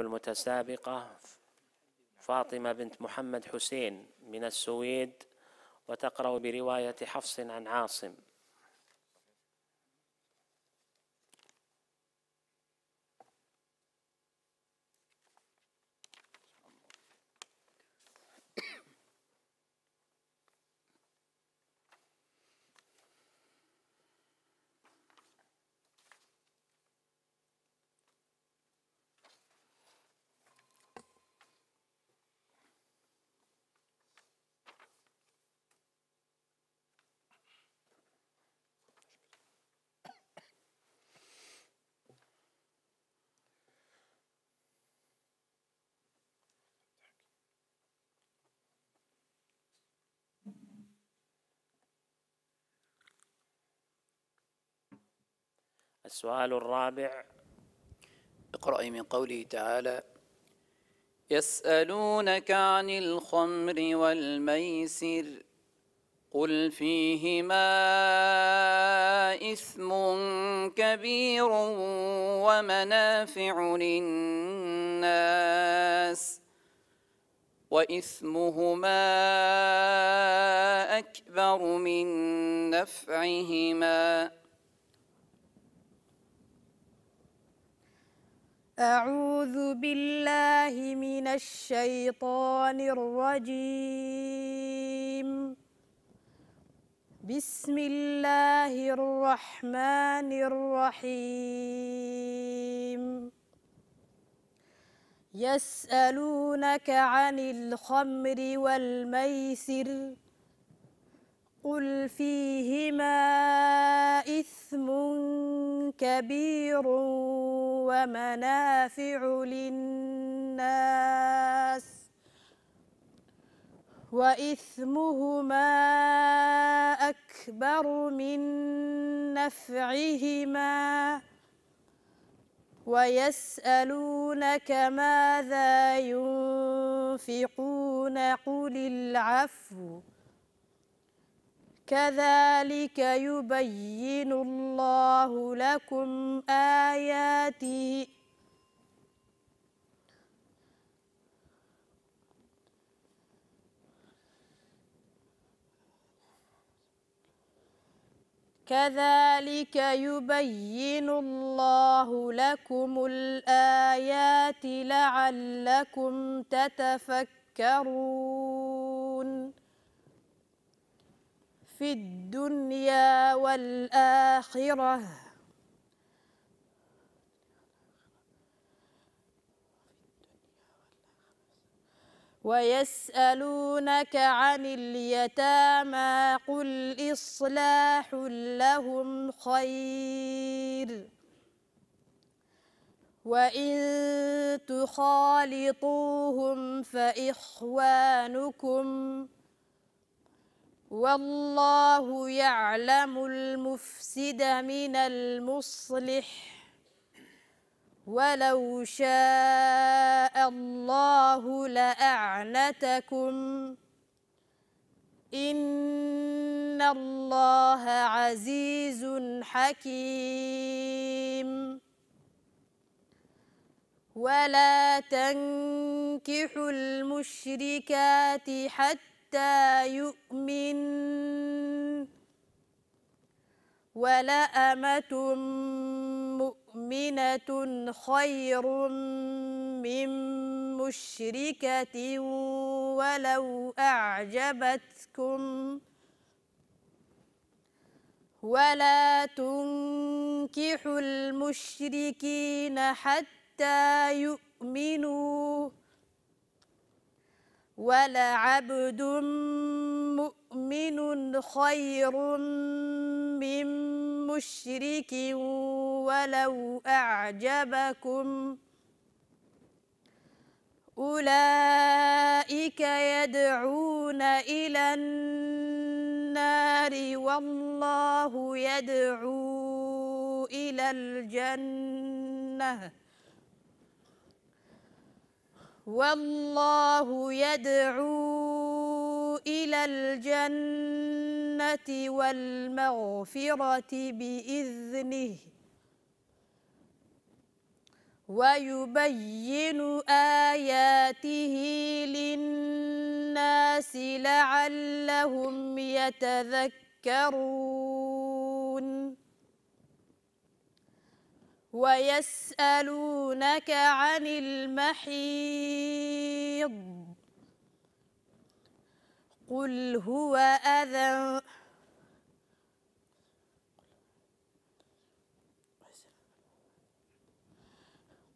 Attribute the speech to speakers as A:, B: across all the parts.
A: المتسابقة فاطمة بنت محمد حسين من السويد وتقرأ برواية حفص عن عاصم السؤال الرابع اقرأي من قوله تعالى يسألونك عن الخمر والميسر قل فيهما إثم كبير ومنافع للناس وإثمهما أكبر من نفعهما أعوذ بالله من الشيطان الرجيم بسم الله الرحمن الرحيم يسألونك عن الخمر والميسر قل فيهما إثم كبير ومنافع للناس وإثمهما أكبر من نفعهما ويسألونك ماذا ينفقون قل العفو كذلك يبين الله لكم آياته كذلك يبين الله لكم الآيات لعلكم تتفكرون في الدنيا والآخرة ويسألونك عن اليتامى قل إصلاح لهم خير وإن تخالطوهم فإخوانكم والله يعلم المفسد من المصلح ولو شاء الله لأعنتكم إن الله عزيز حكيم ولا تنكحوا المشركات حتى حتى يؤمن ولأمة مؤمنة خير من مشركة ولو أعجبتكم ولا تنكحوا المشركين حتى يؤمنوا ولعبد مؤمن خير من مشرك ولو أعجبكم أولئك يدعون إلى النار والله يدعو إلى الجنة والله يدعو إلى الجنة والمغفرة بإذنه ويبين آياته للناس لعلهم يتذكرون ويسألونك عن المحيض قل هو أذى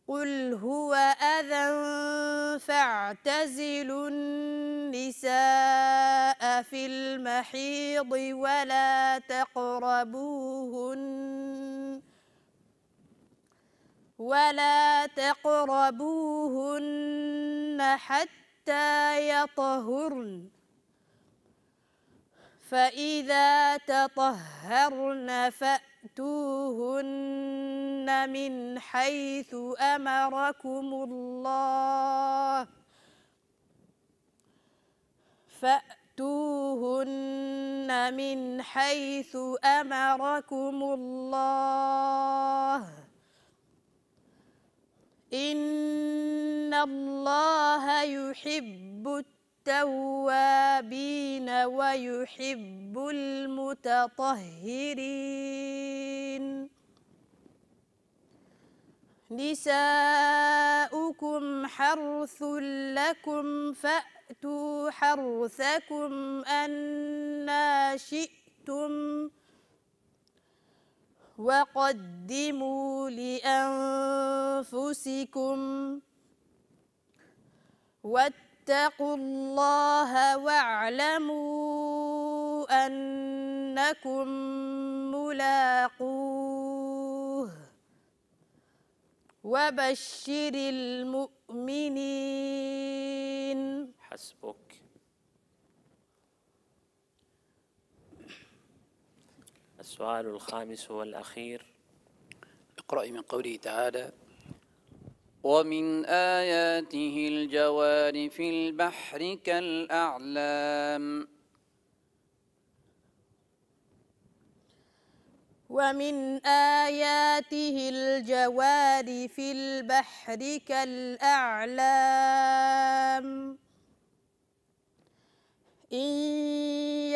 A: قل هو أذى فاعتزلوا النساء في المحيض ولا تقربوهن ولا تقربوهن حتى يطهرن فإذا تطهرن فأتوهن من حيث أمركم الله فأتوهن من حيث أمركم الله إن الله يحب التوابين ويحب المتطهرين نساؤكم حرث لكم فأتوا حرثكم أنا شئتم وقدموا لأنفسكم واتقوا الله واعلموا أنكم ملاقوه وبشر المؤمنين حسبك السؤال الخامس والأخير اقرأي من قوله تعالى ومن آياته الجوار في البحر كالأعلام ومن آياته الجوار في البحر كالأعلام إن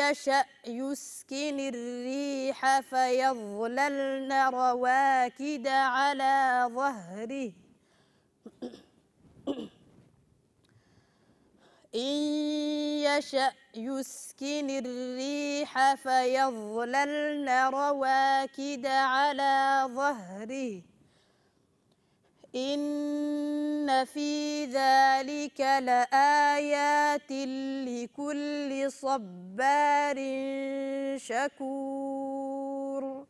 A: يشأ يسكن الريح فيظللن رواكد على ظهره إن يشأ يسكن الريح فيظللن رواكد على ظهره إن في ذلك لآيات لكل صبار شكور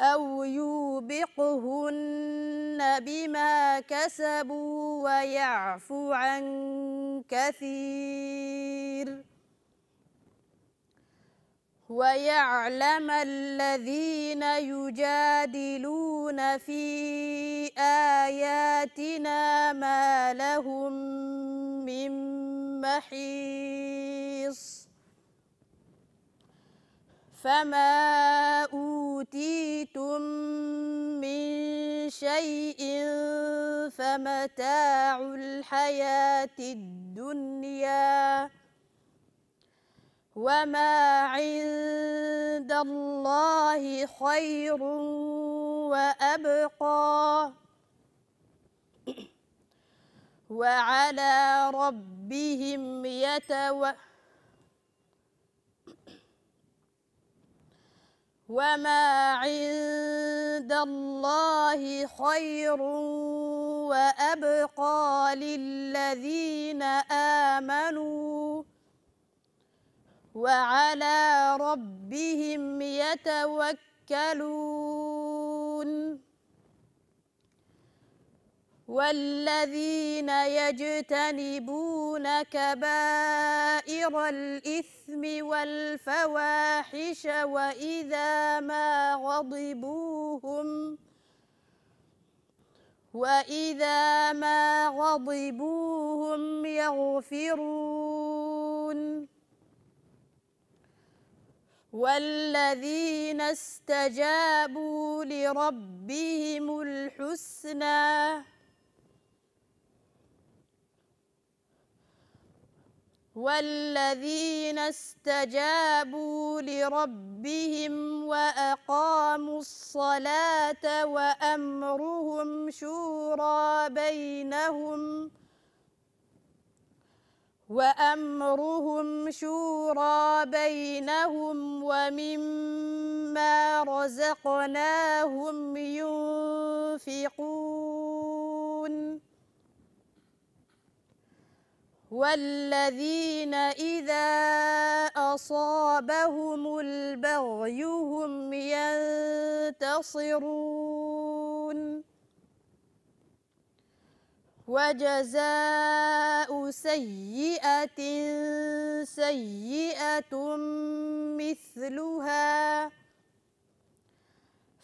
A: أو يوبقهن بما كسبوا ويعفو عن كثير ويعلم الذين يجادلون في آياتنا ما لهم من محيص فما أوتيتم من شيء فمتاع الحياة الدنيا وما عند الله خير وأبقى وعلى ربهم يتوى وما عند الله خير وأبقى للذين آمنوا وعلى ربهم يتوكلون والذين يجتنبون كبائر الإثم والفواحش وإذا ما غضبوا هم وإذا ما غضبوا هم يغفرون والذين استجابوا لربهم الحسنى والذين استجابوا لربهم وأقاموا الصلاة وأمرهم شورى بينهم ۖ وأمرهم شورى بينهم ومما رزقناهم ينفقون والذين إذا أصابهم البغي هم ينتصرون وجزاء سيئة سيئة مثلها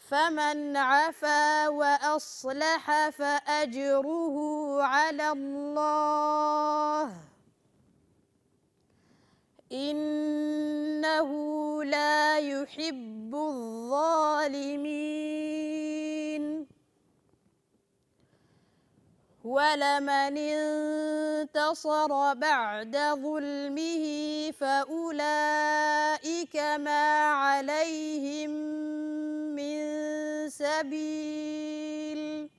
A: فمن عفا وأصلح فأجره على الله إنه لا يحب الظالمين ولمن انتصر بعد ظلمه فأولئك ما عليهم من سبيل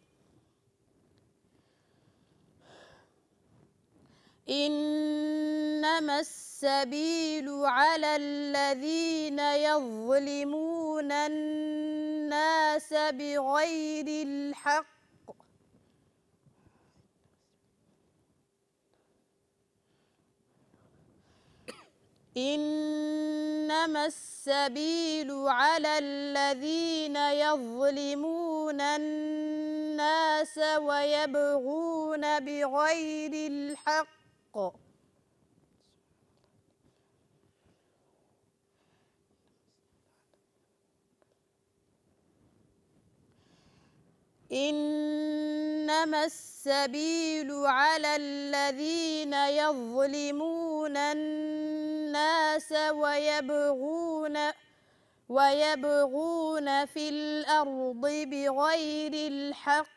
A: إنما السبيل على الذين يظلمون الناس بغير الحق إنما السبيل على الذين يظلمون الناس ويبغون بغير الحق إنما السبيل على الذين يظلمون الناس الناس ويبغون ويبغون في الأرض بغير الحق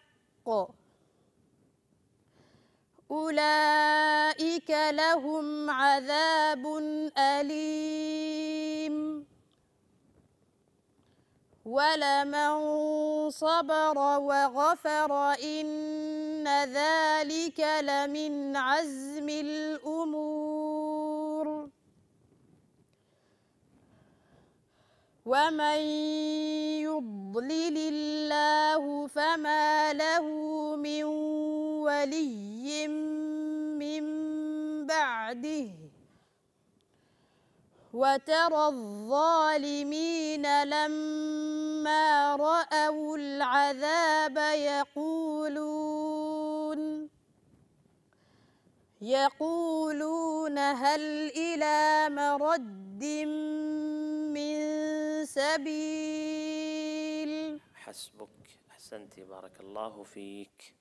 A: أولئك لهم عذاب أليم ولمن صبر وغفر إن ذلك لمن عزم الأمور ومن يضلل الله فما له من ولي من بعده وترى الظالمين لما رأوا العذاب يقولون يقولون هل إلى مرد السبيل حسبك أحسنت بارك الله فيك